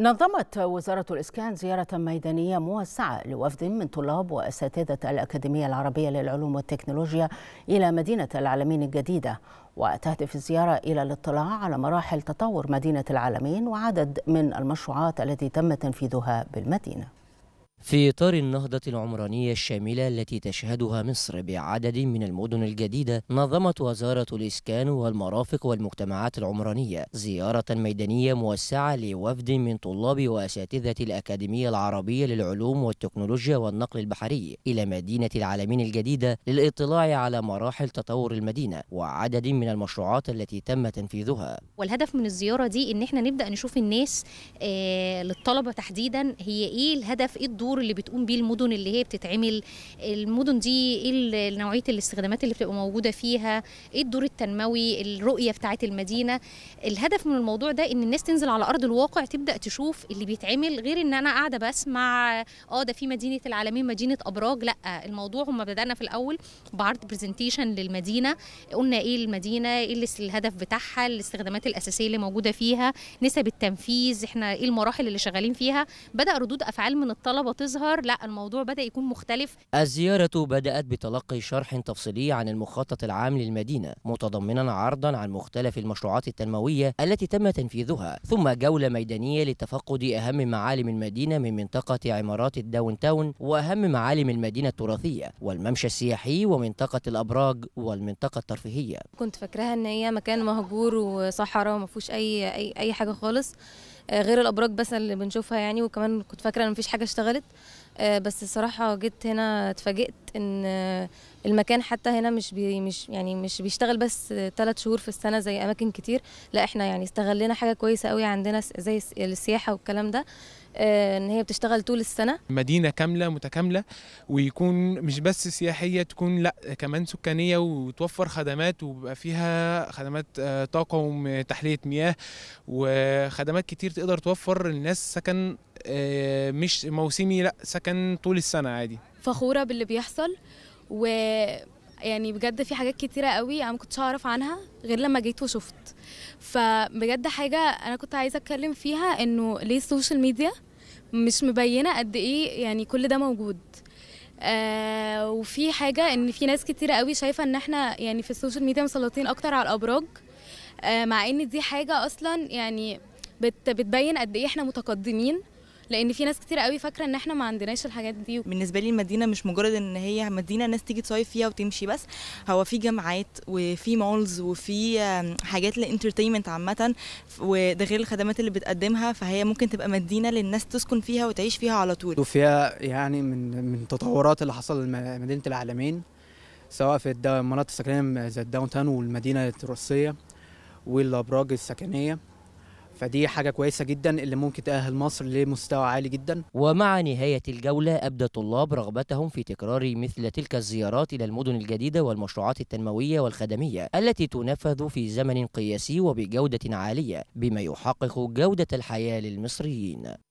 نظمت وزارة الإسكان زيارة ميدانية موسعة لوفد من طلاب وأساتذة الأكاديمية العربية للعلوم والتكنولوجيا إلى مدينة العالمين الجديدة وتهدف الزيارة إلى الاطلاع على مراحل تطور مدينة العالمين وعدد من المشروعات التي تم تنفيذها بالمدينة في إطار النهضة العمرانية الشاملة التي تشهدها مصر بعدد من المدن الجديدة نظمت وزارة الإسكان والمرافق والمجتمعات العمرانية زيارة ميدانية موسعة لوفد من طلاب وأساتذة الأكاديمية العربية للعلوم والتكنولوجيا والنقل البحري إلى مدينة العالمين الجديدة للإطلاع على مراحل تطور المدينة وعدد من المشروعات التي تم تنفيذها والهدف من الزيارة دي إن احنا نبدأ نشوف الناس آه، للطلبة تحديدا هي إيه الهدف إيه الدور الدور اللي بتقوم بيه المدن اللي هي بتتعمل المدن دي ايه نوعيه الاستخدامات اللي بتبقى موجوده فيها ايه الدور التنموي الرؤيه بتاعه المدينه الهدف من الموضوع ده ان الناس تنزل على ارض الواقع تبدا تشوف اللي بيتعمل غير ان انا قاعده بسمع اه ده في مدينه العالمين مدينه ابراج لا الموضوع هم بدانا في الاول بعرض برزنتيشن للمدينه قلنا ايه المدينه ايه الهدف بتاعها الاستخدامات الاساسيه اللي موجوده فيها نسب التنفيذ احنا ايه المراحل اللي شغالين فيها بدا ردود افعال من الطلبه تظهر لا الموضوع بدأ يكون مختلف الزيارة بدأت بتلقي شرح تفصيلي عن المخطط العام للمدينة متضمنا عرضا عن مختلف المشروعات التنموية التي تم تنفيذها ثم جولة ميدانية لتفقد أهم معالم المدينة من منطقة عمارات الداون تاون وأهم معالم المدينة التراثية والممشى السياحي ومنطقة الأبراج والمنطقة الترفيهية كنت فاكراها إن هي مكان مهجور وصحراء وما فيهوش أي أي أي حاجة خالص آه، غير الابراج بس اللي بنشوفها يعني وكمان كنت فاكره ان مفيش حاجه اشتغلت آه، بس الصراحه جيت هنا اتفاجئت ان المكان حتى هنا مش بي مش يعني مش بيشتغل بس ثلاث شهور في السنه زي اماكن كتير لا احنا يعني استغلينا حاجه كويسه قوي عندنا زي السياحه والكلام ده آه، ان هي بتشتغل طول السنه مدينه كامله متكامله ويكون مش بس سياحيه تكون لا كمان سكانيه وتوفر خدمات وبيبقى فيها خدمات آه، طاقه وتحليه مياه وخدمات كتير تقدر توفر للناس سكن آه، مش موسمي لا سكن طول السنه عادي فخوره باللي بيحصل و يعني بجد في حاجات كتيرة قوي أنا كنت أعرف عنها غير لما جيت وشفت فبجد حاجة أنا كنت عايزة أتكلم فيها إنه ليه السوشيال ميديا مش مبينة قد إيه يعني كل ده موجود آه وفي حاجة إن في ناس كتيرة قوي شايفة إن إحنا يعني في السوشيال ميديا مسلطين أكتر على الأبراج آه مع إن دي حاجة أصلا يعني بت بتبين قد إيه إحنا متقدمين لان في ناس كتير قوي فاكره ان احنا ما عندناش الحاجات دي بالنسبه لي المدينه مش مجرد ان هي مدينه ناس تيجي تصيف فيها وتمشي بس هو في جامعات وفي مولز وفي حاجات للانترتينمنت عامه وده غير الخدمات اللي بتقدمها فهي ممكن تبقى مدينه للناس تسكن فيها وتعيش فيها على طول وفيها يعني من من تطورات اللي حصل مدينه العالمين سواء في المناطق السكنيه زي الداون تاون والمدينه الروسيه والابراج السكنيه فدي حاجة كويسة جدا اللي ممكن تأهل مصر لمستوى عالي جدا ومع نهاية الجولة أبدى الطلاب رغبتهم في تكرار مثل تلك الزيارات إلى المدن الجديدة والمشروعات التنموية والخدمية التي تنفذ في زمن قياسي وبجودة عالية بما يحقق جودة الحياة للمصريين